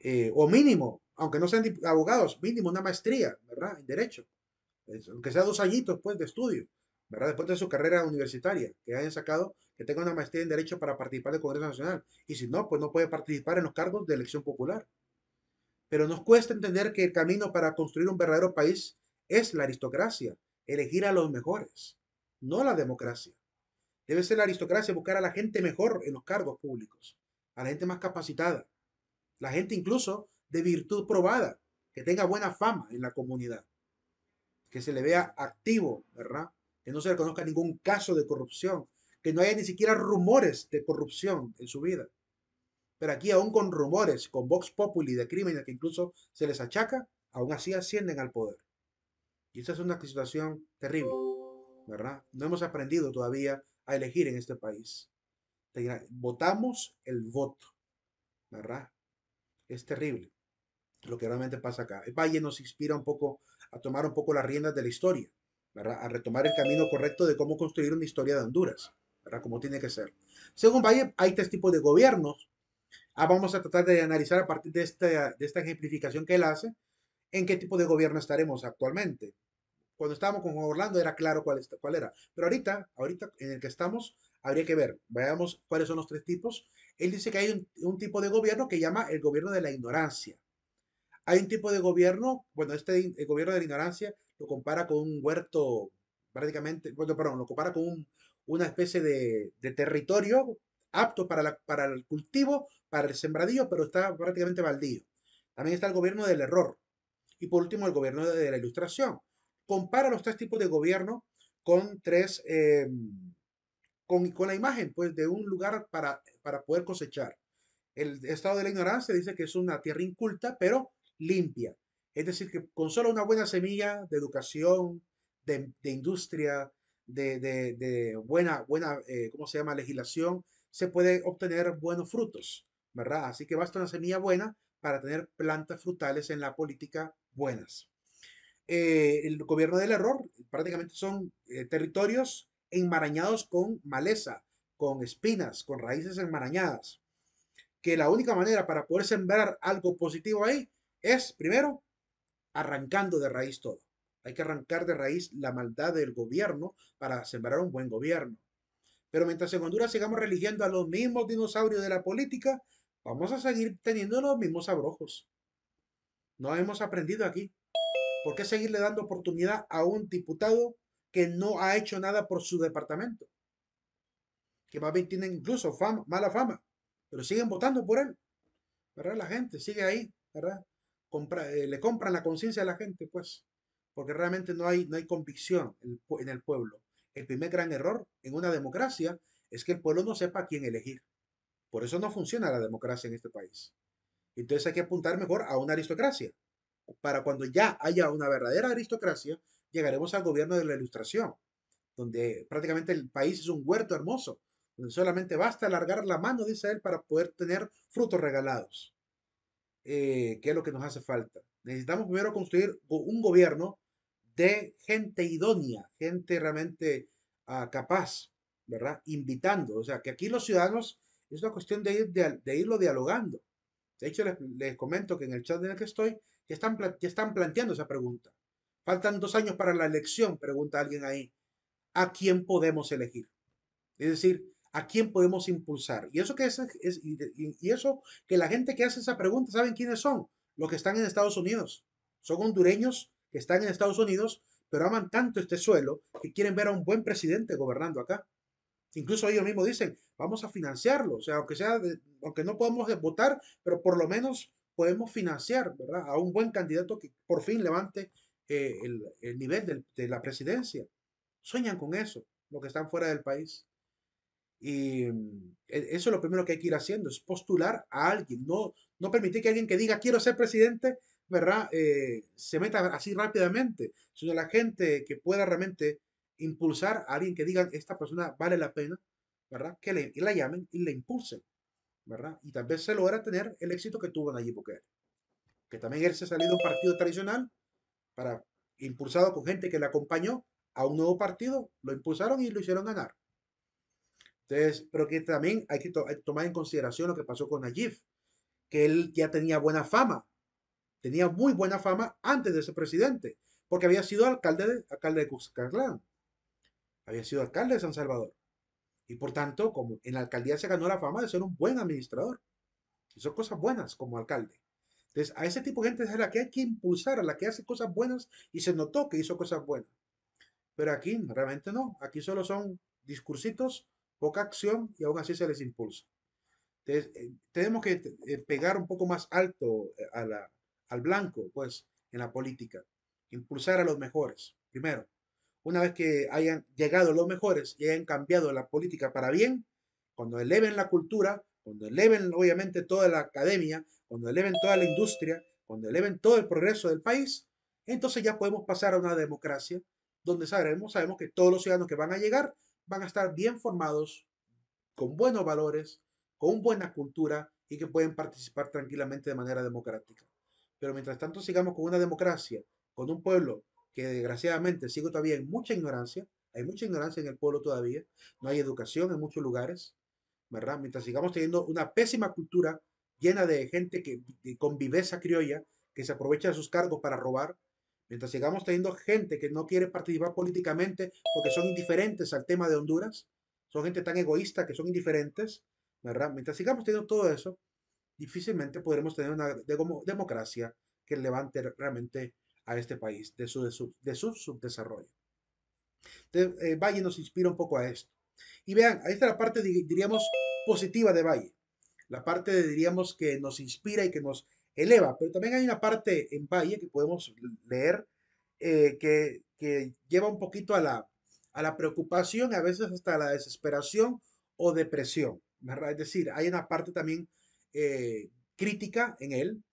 Eh, o mínimo, aunque no sean abogados, mínimo una maestría, ¿verdad? En derecho. aunque sea dos añitos pues, de estudio, ¿verdad? Después de su carrera universitaria, que hayan sacado, que tenga una maestría en derecho para participar del Congreso Nacional. Y si no, pues no puede participar en los cargos de elección popular. Pero nos cuesta entender que el camino para construir un verdadero país es la aristocracia, elegir a los mejores, no la democracia. Debe ser la aristocracia buscar a la gente mejor en los cargos públicos, a la gente más capacitada, la gente incluso de virtud probada, que tenga buena fama en la comunidad, que se le vea activo, ¿verdad? Que no se reconozca conozca ningún caso de corrupción, que no haya ni siquiera rumores de corrupción en su vida. Pero aquí aún con rumores, con Vox Populi de crímenes que incluso se les achaca, aún así ascienden al poder. Y esa es una situación terrible, ¿verdad? No hemos aprendido todavía a elegir en este país. Votamos el voto, ¿verdad? Es terrible lo que realmente pasa acá. El Valle nos inspira un poco a tomar un poco las riendas de la historia, ¿verdad? A retomar el camino correcto de cómo construir una historia de Honduras, ¿verdad? Como tiene que ser. Según Valle, hay tres tipos de gobiernos Ah, vamos a tratar de analizar a partir de esta, esta ejemplificación que él hace, en qué tipo de gobierno estaremos actualmente. Cuando estábamos con Orlando era claro cuál, era, pero ahorita, ahorita en el que estamos, habría que ver, veamos cuáles son los tres tipos. Él dice que hay un, tipo de gobierno que llama el gobierno de la ignorancia. Hay un tipo de gobierno, bueno, este el gobierno de la ignorancia lo compara con un huerto, prácticamente, bueno, perdón, lo compara con una especie de, territorio apto para, la, para el cultivo el sembradío, pero está prácticamente baldío. También está el gobierno del error. Y por último, el gobierno de la ilustración. Compara los tres tipos de gobierno con tres, em, con, con, la imagen pues, de un lugar para, para poder cosechar. El estado de la ignorancia dice que es una tierra inculta, pero limpia. Es decir, que con solo una buena semilla de educación, de, de industria, de, de, de, buena, buena eh, ¿cómo se llama?, legislación, se puede obtener buenos frutos. Así que basta una semilla buena para tener plantas frutales en la política buenas. Eh, el gobierno del error prácticamente son eh, territorios enmarañados con maleza, con espinas, con raíces enmarañadas. Que la única manera para poder sembrar algo positivo ahí es, primero, arrancando de raíz todo. Hay que arrancar de raíz la maldad del gobierno para sembrar un buen gobierno. Pero mientras en Honduras sigamos religiendo a los mismos dinosaurios de la política, vamos a seguir teniendo los mismos abrojos. No hemos aprendido aquí. ¿Por qué seguirle dando oportunidad a un diputado que no ha hecho nada por su departamento? Que más bien tiene incluso mala fama, pero siguen votando por él. La gente sigue ahí, eh, le compran la conciencia a la gente, pues, porque realmente no hay, no hay convicción en el pueblo. El primer gran error en una democracia es que el pueblo no sepa a quién elegir. Por eso no funciona la democracia en este país. Entonces hay que apuntar mejor a una aristocracia. Para cuando ya haya una verdadera aristocracia, llegaremos al gobierno de la ilustración, donde prácticamente el país es un huerto hermoso, donde solamente basta alargar la mano, de él, para poder tener frutos regalados. Eh, ¿Qué es lo que nos hace falta? Necesitamos primero construir un gobierno de gente idónea, gente realmente ah, capaz, ¿verdad? Invitando, o sea, que aquí los ciudadanos es una cuestión de, irlo dialogando. De hecho, les, comento que en el chat en el que estoy ya están, están planteando esa pregunta. Faltan dos años para la elección, pregunta alguien ahí. ¿A quién podemos elegir? Es decir, ¿a quién podemos impulsar? Y eso que, es, y eso que la gente que hace esa pregunta, ¿saben quiénes son? Los que están en Estados Unidos. Son hondureños que están en Estados Unidos, pero aman tanto este suelo que quieren ver a un buen presidente gobernando acá. Incluso ellos mismos dicen, vamos a financiarlo, o sea, aunque, sea aunque no podamos votar, pero por lo menos podemos financiar a un buen candidato que por fin levante eh, el, nivel de la presidencia. Sueñan con eso, los que están fuera del país. Y mm, e, eso es lo primero que hay que ir haciendo, es postular a alguien, no, no permitir que alguien que diga quiero ser presidente, ¿verdad? Eh, se meta así rápidamente, sino la gente que pueda realmente impulsar a alguien que digan, esta persona vale la pena, ¿verdad? Que le, y la llamen y la impulsen, ¿verdad? Y tal vez se logra tener el éxito que tuvo Nayib Bukele, que también él se salió de un partido tradicional para impulsado con gente que le acompañó a un nuevo partido, lo impulsaron y lo hicieron ganar. Entonces, pero que también hay que, tomar en consideración lo que pasó con Nayib, que él ya tenía buena fama, tenía muy buena fama antes de ser presidente, porque había sido alcalde de, alcalde de había sido alcalde de San Salvador. Y por tanto, como en la alcaldía se ganó la fama de ser un buen administrador. Hizo cosas buenas como alcalde. Entonces, a ese tipo de gente es a la que hay que impulsar, a la que hace cosas buenas y se notó que hizo cosas buenas. Pero aquí realmente no. Aquí solo son discursitos, poca acción y aún así se les impulsa. Entonces, eh, tenemos que eh, pegar un poco más alto eh, a la, al blanco, pues, en la política. Impulsar a los mejores, primero una vez que hayan llegado los mejores y hayan cambiado la política para bien, cuando eleven la cultura, cuando eleven obviamente toda la academia, cuando eleven toda la industria, cuando eleven todo el progreso del país, entonces ya podemos pasar a una democracia donde sabemos que todos los ciudadanos que van a llegar van a estar bien formados, con buenos valores, con buena cultura y que pueden participar tranquilamente de manera democrática. Pero mientras tanto sigamos con una democracia, con un pueblo que desgraciadamente sigo todavía en mucha ignorancia, hay mucha ignorancia en el pueblo todavía, no hay educación en muchos lugares, ¿verdad? Mientras sigamos teniendo una pésima cultura llena de gente que, con viveza criolla, que se aprovecha de sus cargos para robar, mientras sigamos teniendo gente que no quiere participar políticamente porque son indiferentes al tema de Honduras, son gente tan egoísta que son indiferentes, ¿verdad? Mientras sigamos teniendo todo eso, difícilmente podremos tener una democracia que levante realmente a este país, de su, subdesarrollo. Entonces, eh, Valle nos inspira un poco a esto. Y vean, ahí está la parte, diríamos, positiva de Valle. La parte, diríamos, que nos inspira y que nos eleva. Pero también hay una parte en Valle que podemos leer eh, que, lleva un poquito a la, a la preocupación, a veces hasta la desesperación o depresión. Es decir, hay una parte también eh, crítica en él,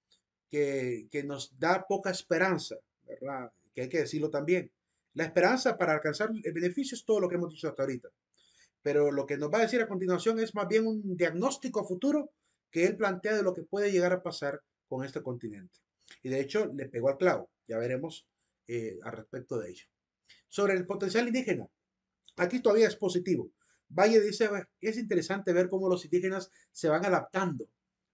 que, nos da poca esperanza, ¿verdad? Que hay que decirlo también. La esperanza para alcanzar el beneficio es todo lo que hemos dicho hasta ahorita. Pero lo que nos va a decir a continuación es más bien un diagnóstico futuro que él plantea de lo que puede llegar a pasar con este continente. Y de hecho le pegó al clavo. Ya veremos eh, al respecto de ello. Sobre el potencial indígena. Aquí todavía es positivo. Valle dice, es interesante ver cómo los indígenas se van adaptando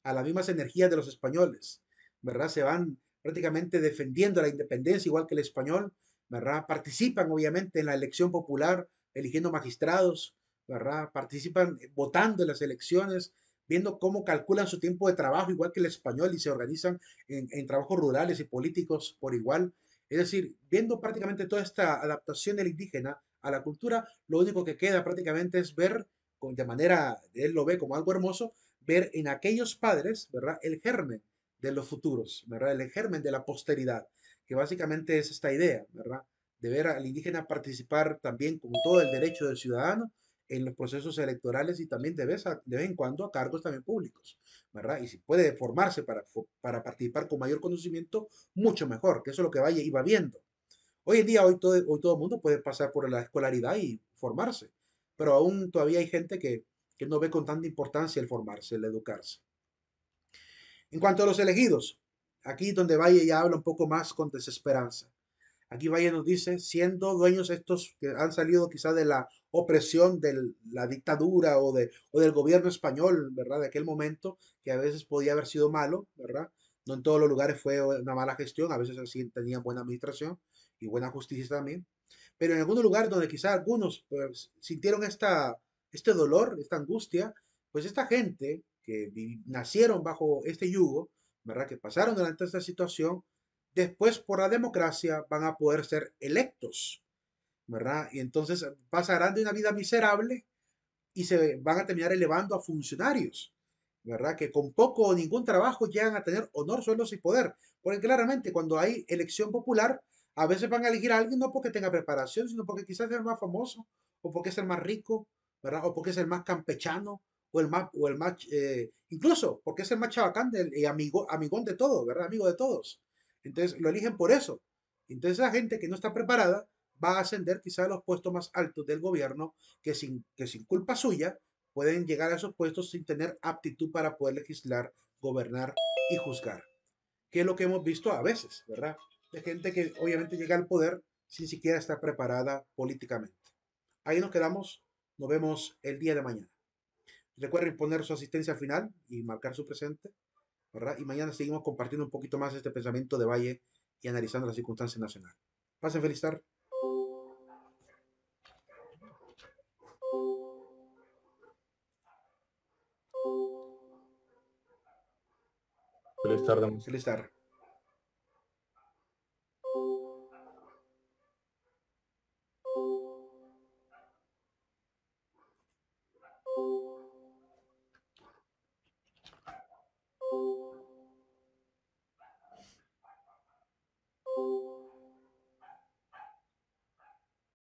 a las mismas energías de los españoles. ¿verdad? Se van prácticamente defendiendo la independencia, igual que el español, ¿verdad? Participan obviamente en la elección popular, eligiendo magistrados, ¿verdad? Participan eh, votando en las elecciones, viendo cómo calculan su tiempo de trabajo, igual que el español, y se organizan en, trabajos rurales y políticos por igual. Es decir, viendo prácticamente toda esta adaptación del indígena a la cultura, lo único que queda prácticamente es ver, de manera, él lo ve como algo hermoso, ver en aquellos padres, ¿verdad?, el germen de los futuros, ¿verdad? El germen de la posteridad, que básicamente es esta idea, ¿verdad? De ver al indígena participar también con todo el derecho del ciudadano en los procesos electorales y también de vez, de en cuando a cargos también públicos, ¿verdad? Y si puede formarse para, para participar con mayor conocimiento, mucho mejor, que eso es lo que vaya y va viendo. Hoy en día, hoy todo, el mundo puede pasar por la escolaridad y formarse, pero aún todavía hay gente que, que no ve con tanta importancia el formarse, el educarse. En cuanto a los elegidos, aquí donde Valle ya habla un poco más con desesperanza. Aquí Valle nos dice, siendo dueños estos que han salido quizá de la opresión de la dictadura o, de, del gobierno español, ¿verdad? De aquel momento, que a veces podía haber sido malo, ¿verdad? No en todos los lugares fue una mala gestión, a veces así tenían buena administración y buena justicia también. Pero en algún lugar donde quizá algunos pues, sintieron esta, este dolor, esta angustia, pues esta gente que nacieron bajo este yugo, ¿verdad? Que pasaron durante esta situación, después por la democracia van a poder ser electos, ¿verdad? Y entonces eh, pasarán de una vida miserable y se van a terminar elevando a funcionarios, ¿verdad? Que con poco o ningún trabajo llegan a tener honor, suelos y poder. Porque claramente cuando hay elección popular, a veces van a elegir a alguien no porque tenga preparación, sino porque quizás es el más famoso, o porque es el más rico, ¿verdad? O porque es el más campechano, o el más, el eh, incluso porque es el más chabacán del, y eh, amigo, amigón de todos, ¿verdad? Amigo de todos. Entonces lo eligen por eso. Entonces la gente que no está preparada va a ascender quizá a los puestos más altos del gobierno que sin, que sin culpa suya pueden llegar a esos puestos sin tener aptitud para poder legislar, gobernar y juzgar. Que es lo que hemos visto a veces, ¿verdad? De gente que obviamente llega al poder sin siquiera estar preparada políticamente. Ahí nos quedamos. Nos vemos el día de mañana. Recuerden poner su asistencia final y marcar su presente, Y mañana seguimos compartiendo un poquito más este pensamiento de Valle y analizando las circunstancias nacionales. Pasen feliz tarde. Feliz tarde. Feliz tarde.